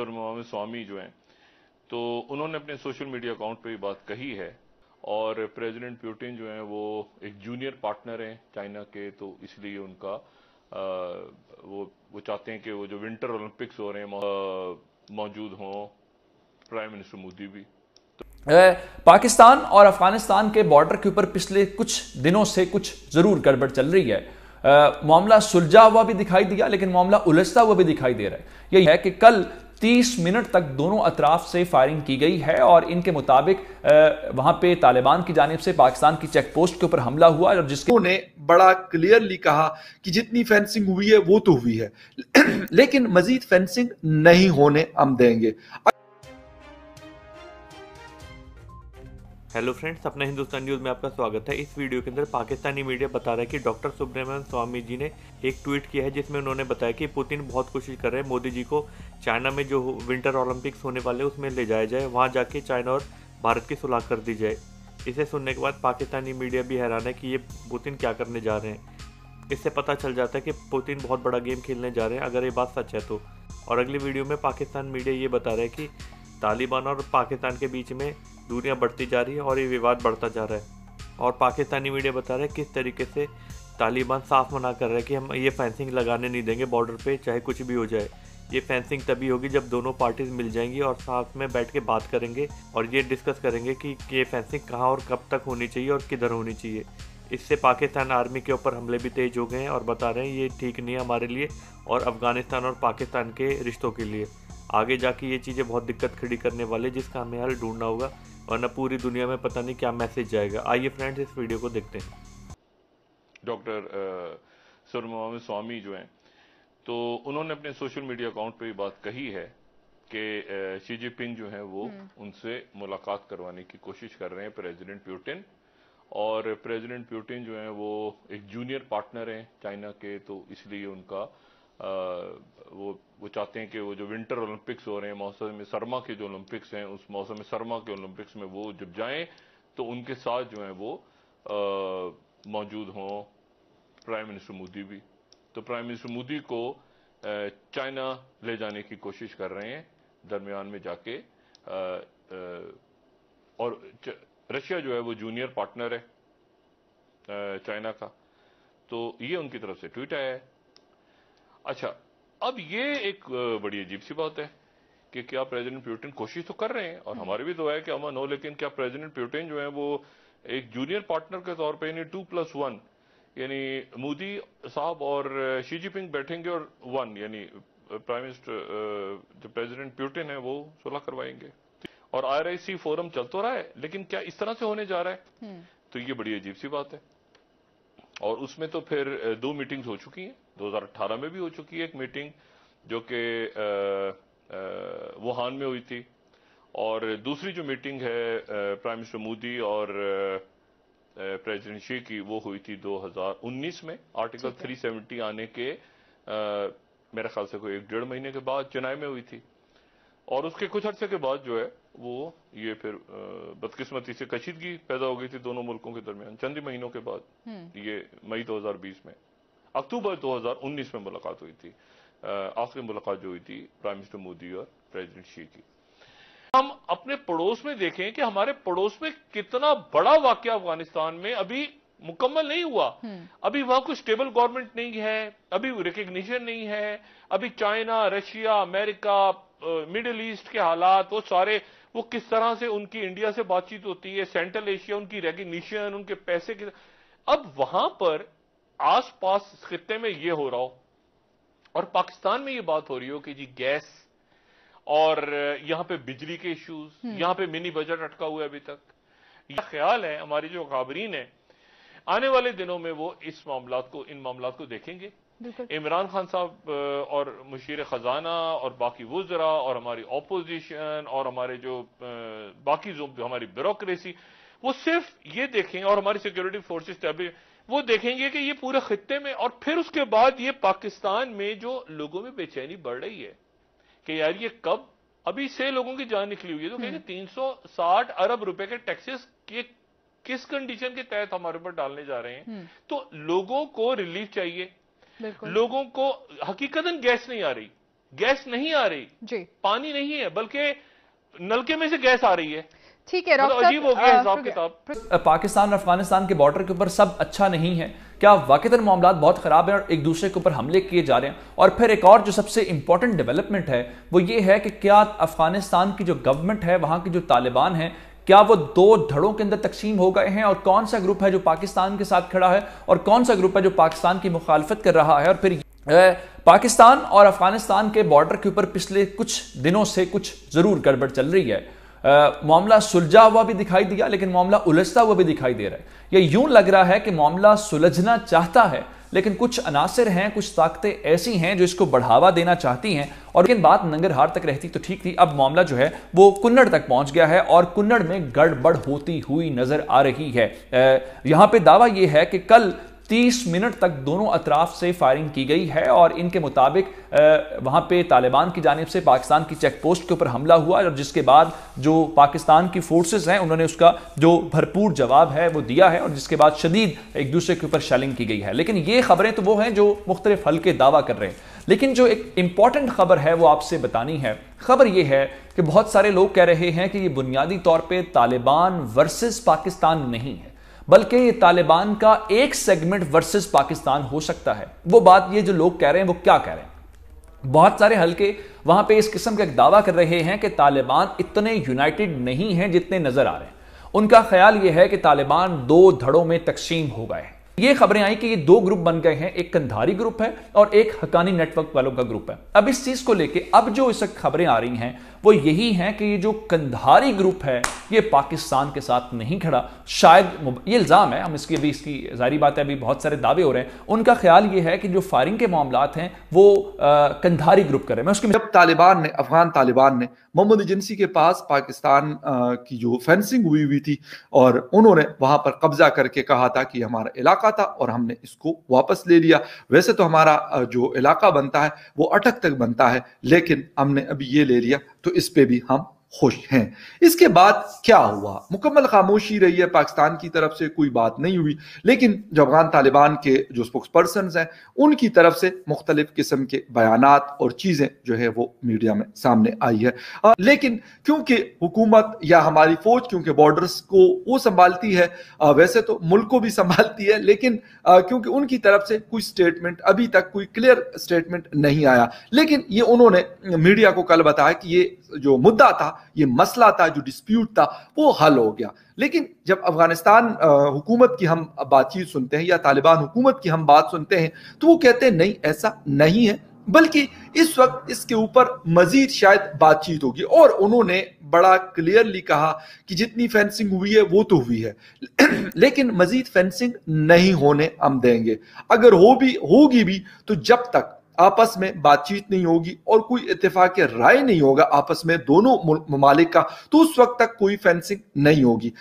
सुरमाम स्वामी जो हैं तो उन्होंने अपने सोशल मीडिया अकाउंट पे ये बात कही है और प्रेसिडेंट प्यूटिन जो हैं वो एक जूनियर पार्टनर हैं चाइना के तो इसलिए उनका आ, वो वो चाहते हैं कि वो जो विंटर ओलंपिक्स हो रहे हैं मौजूद हों प्राइम मिनिस्टर मोदी भी पाकिस्तान और अफगानिस्तान के बॉर्डर के ऊपर पिछले कुछ दिनों से कुछ जरूर गड़बड़ चल रही है मामला सुलझा हुआ भी दिखाई दिया लेकिन मामला उलझता हुआ भी दिखाई दे रहा है यही है कि कल 30 मिनट तक दोनों अतराफ से फायरिंग की गई है और इनके मुताबिक वहां पे तालिबान की जानब से पाकिस्तान की चेक पोस्ट के ऊपर हमला हुआ और जिसको ने बड़ा क्लियरली कहा कि जितनी फेंसिंग हुई है वो तो हुई है लेकिन मजीद फेंसिंग नहीं होने हम देंगे हेलो फ्रेंड्स अपने हिंदुस्तान न्यूज़ में आपका स्वागत है इस वीडियो के अंदर पाकिस्तानी मीडिया बता रहा है कि डॉक्टर सुब्रमण्यम स्वामी जी ने एक ट्वीट किया है जिसमें उन्होंने बताया कि पुतिन बहुत कोशिश कर रहे हैं मोदी जी को चाइना में जो विंटर ओलंपिक्स होने वाले उसमें ले जाया जाए वहाँ जाके चाइना और भारत की सुलह कर दी जाए इसे सुनने के बाद पाकिस्तानी मीडिया भी हैरान है कि ये पुतिन क्या करने जा रहे हैं इससे पता चल जाता है कि पुतिन बहुत बड़ा गेम खेलने जा रहे हैं अगर ये बात सच है तो और अगली वीडियो में पाकिस्तान मीडिया ये बता रहा है कि तालिबान और पाकिस्तान के बीच में दूरियाँ बढ़ती जा रही है और ये विवाद बढ़ता जा रहा है और पाकिस्तानी मीडिया बता रहा है किस तरीके से तालिबान साफ मना कर रहा है कि हम ये फेंसिंग लगाने नहीं देंगे बॉर्डर पे चाहे कुछ भी हो जाए ये फेंसिंग तभी होगी जब दोनों पार्टीज मिल जाएंगी और साथ में बैठ के बात करेंगे और ये डिस्कस करेंगे कि ये फेंसिंग कहाँ और कब तक होनी चाहिए और किधर होनी चाहिए इससे पाकिस्तान आर्मी के ऊपर हमले भी तेज हो गए हैं और बता रहे हैं ये ठीक नहीं है हमारे लिए और अफगानिस्तान और पाकिस्तान के रिश्तों के लिए आगे जाके ये चीज़ें बहुत दिक्कत खड़ी करने वाले जिसका हमें हल ढूंढना होगा वरना पूरी दुनिया में पता नहीं क्या मैसेज जाएगा आइए फ्रेंड्स इस वीडियो को देखते हैं डॉक्टर सुरमा स्वामी जो हैं तो उन्होंने अपने सोशल मीडिया अकाउंट पे ये बात कही है कि शी जिनपिंग जो है वो हम्म। उनसे मुलाकात करवाने की कोशिश कर रहे हैं प्रेसिडेंट प्यूटिन और प्रेसिडेंट प्यूटिन जो है वो एक जूनियर पार्टनर हैं चाइना के तो इसलिए उनका आ, वो वो चाहते हैं कि वो जो विंटर ओलंपिक्स हो रहे हैं मौसम सरमा के जो ओलंपिक्स हैं उस मौसम सरमा के ओलंपिक्स में वो जब जाएं तो उनके साथ जो है वो मौजूद हों प्राइम मिनिस्टर मोदी भी तो प्राइम मिनिस्टर मोदी को चाइना eh, ले जाने की कोशिश कर रहे हैं दरमियान में जाके आ, eh, आ, eh, और रशिया जो है वो जूनियर पार्टनर है चाइना का तो ये उनकी तरफ से ट्वीट आया है अच्छा अब ये एक बड़ी अजीब सी बात है कि क्या प्रेसिडेंट प्यूटिन कोशिश तो कर रहे हैं और हमारे भी तो है कि अमन हो लेकिन क्या प्रेसिडेंट प्यूटिन जो है वो एक जूनियर पार्टनर के तौर पर यानी टू प्लस वन यानी मोदी साहब और शी जिनपिंग बैठेंगे और वन यानी प्राइम मिनिस्टर जो प्रेसिडेंट प्यूटिन है वो सुलह करवाएंगे और आईआरआईसी फोरम चल तो रहा है लेकिन क्या इस तरह से होने जा रहा है हम्म। तो ये बड़ी अजीब सी बात है और उसमें तो फिर दो मीटिंग्स हो चुकी हैं 2018 में भी हो चुकी है एक मीटिंग जो कि वुहान में हुई थी और दूसरी जो मीटिंग है प्राइम मिनिस्टर मोदी और प्रेजिडेंसी की वो हुई थी 2019 में आर्टिकल 370 आने के आ, मेरे ख्याल से कोई एक डेढ़ महीने के बाद चेन्नई में हुई थी और उसके कुछ अर्से के बाद जो है वो ये फिर बदकिस्मती से कशीदगी पैदा हो गई थी दोनों मुल्कों के दरमियान चंद महीनों के बाद हम्म। ये मई 2020 में अक्टूबर 2019 में मुलाकात हुई थी आखिरी मुलाकात जो हुई थी प्राइम मिनिस्टर मोदी और प्रेजिडेंट शी की हम अपने पड़ोस में देखें कि हमारे पड़ोस में कितना बड़ा वाक्य अफगानिस्तान में अभी मुकम्मल नहीं हुआ हम्म। अभी वहां कोई स्टेबल गवर्नमेंट नहीं है अभी रिकग्निशन नहीं है अभी China Russia America Middle East के हालात वो सारे वो किस तरह से उनकी इंडिया से बातचीत होती है सेंट्रल एशिया उनकी रिकग्निशन उनके पैसे की अब वहां पर आसपास खत्ते में ये हो रहा हो और पाकिस्तान में ये बात हो रही हो कि जी गैस और यहां पे बिजली के इश्यूज हम्म। यहां पे मिनी बजट अटका हुआ है अभी तक यह ख्याल है हमारी जो खबरीन है आने वाले दिनों में वो इस मामला को इन मामला को देखेंगे इमरान खान साहब और मुशीर खजाना और बाकी वजरा और हमारी ऑपोजिशन और हमारे जो बाकी जो हमारी ब्यूरोक्रेसी वो सिर्फ ये देखेंगे और हमारी सिक्योरिटी फोर्सेज तभी वो देखेंगे कि ये पूरे खत्े में और फिर उसके बाद ये पाकिस्तान में जो लोगों में बेचैनी बढ़ रही है कि यार ये कब अभी से लोगों की जान निकली हुई है तो कहेंगे हम्म। तीन अरब रुपए के टैक्सेस के किस कंडीशन के तहत हमारे ऊपर डालने जा रहे हैं हम्म। तो लोगों को रिलीफ चाहिए लोगों को हकीकतन गैस नहीं आ रही गैस नहीं आ रही जी। पानी नहीं है बल्कि नलके में से गैस आ रही है ठीक है मतलब अजीब हो गया हिसाब किताब पाकिस्तान और अफगानिस्तान के बॉर्डर के ऊपर सब अच्छा नहीं है क्या वाकता मामला बहुत ख़राब हैं और एक दूसरे के ऊपर हमले किए जा रहे हैं और फिर एक और जो सबसे इंपॉर्टेंट डेवलपमेंट है वो ये है कि क्या अफगानिस्तान की जो गवर्नमेंट है वहां की जो तालिबान है क्या वो दो धड़ों के अंदर तकसीम हो गए हैं और कौन सा ग्रुप है जो पाकिस्तान के साथ खड़ा है और कौन सा ग्रुप है जो पाकिस्तान की मुखालफत कर रहा है और फिर पाकिस्तान और अफगानिस्तान के बॉर्डर के ऊपर पिछले कुछ दिनों से कुछ ज़रूर गड़बड़ चल रही है मामला सुलझा हुआ भी दिखाई दिया लेकिन मामला उलझता हुआ भी दिखाई दे रहा है यह यूं लग रहा है कि मामला सुलझना चाहता है लेकिन कुछ अनासर हैं कुछ ताकतें ऐसी हैं जो इसको बढ़ावा देना चाहती हैं और लेकिन बात नंगरहार तक रहती तो ठीक थी अब मामला जो है वो कुन्नड़ तक पहुंच गया है और कुन्नड़ में गड़बड़ होती हुई नजर आ रही है यहां पे दावा यह है कि कल 30 मिनट तक दोनों अतराफ से फायरिंग की गई है और इनके मुताबिक वहाँ पे तालिबान की जानब से पाकिस्तान की चेक पोस्ट के ऊपर हमला हुआ और जिसके बाद जो पाकिस्तान की फोर्सेज हैं उन्होंने उसका जो भरपूर जवाब है वो दिया है और जिसके बाद शदीद एक दूसरे के ऊपर शैलिंग की गई है लेकिन ये खबरें तो वो हैं जो मुख्तलिफ हल्के दावा कर रहे हैं लेकिन जो एक इंपॉर्टेंट खबर है वो आपसे बतानी है खबर ये है कि बहुत सारे लोग कह रहे हैं कि ये बुनियादी तौर पर तालिबान वर्सेज पाकिस्तान नहीं है बल्कि ये तालिबान का एक सेगमेंट वर्सेस पाकिस्तान हो सकता है वो बात ये जो लोग कह रहे हैं वो क्या कह रहे हैं बहुत सारे हल्के वहां पे इस किस्म का एक दावा कर रहे हैं कि तालिबान इतने यूनाइटेड नहीं हैं जितने नजर आ रहे हैं उनका ख्याल ये है कि तालिबान दो धड़ों में तकसीम हो गए ये खबरें आई कि ये दो ग्रुप बन गए हैं एक कंधारी ग्रुप है और एक हकानी नेटवर्क वालों का ग्रुप है अब इस चीज को लेके अब जो इस खबरें आ रही हैं वो यही है कि ये जो कंधारी ग्रुप है ये पाकिस्तान के साथ नहीं खड़ा शायद ये इल्ज़ाम है हम इसकी अभी इसकी जारी बात है अभी बहुत सारे दावे हो रहे हैं उनका ख्याल ये है कि जो फायरिंग के मामला हैं वो आ, कंधारी ग्रुप करें मैं उसके जब तालिबान ने अफगान तालिबान ने मोहम्मद एजेंसी के पास पाकिस्तान की जो फेंसिंग हुई हुई थी और उन्होंने वहां पर कब्जा करके कहा था कि हमारा इलाका था और हमने इसको वापस ले लिया वैसे तो हमारा जो इलाका बनता है वो अटक तक बनता है लेकिन हमने अभी ये ले लिया तो इस पे भी हम खुश हैं इसके बाद क्या हुआ मुकम्मल खामोशी रही है पाकिस्तान की तरफ से कोई बात नहीं हुई लेकिन जो अफगान तालिबान के जो स्पोक्स पर्सन हैं उनकी तरफ से मुख्तलिफ किस्म के बयान और चीज़ें जो है वो मीडिया में सामने आई है आ, लेकिन क्योंकि हुकूमत या हमारी फौज क्योंकि बॉर्डर्स को वो संभालती है आ, वैसे तो मुल्क को भी संभालती है लेकिन क्योंकि उनकी तरफ से कोई स्टेटमेंट अभी तक कोई क्लियर स्टेटमेंट नहीं आया लेकिन ये उन्होंने मीडिया को कल बताया कि ये जो मुद्दा था ये मसला था जो डिस्प्यूट था वो हल हो गया लेकिन जब अफगानिस्तान हुकूमत की हम बातचीत सुनते हैं या तालिबान हुकूमत की हम बात सुनते हैं तो वो कहते हैं नहीं ऐसा नहीं है बल्कि इस वक्त इसके ऊपर मजीद शायद बातचीत होगी और उन्होंने बड़ा क्लियरली कहा कि जितनी फेंसिंग हुई है वो तो हुई है लेकिन मजीद फेंसिंग नहीं होने हम देंगे अगर हो भी होगी भी तो जब तक आपस में बातचीत नहीं होगी और कोई इतफाक राय नहीं होगा आपस में दोनों ममालिक का तो उस वक्त तक कोई फेंसिंग नहीं होगी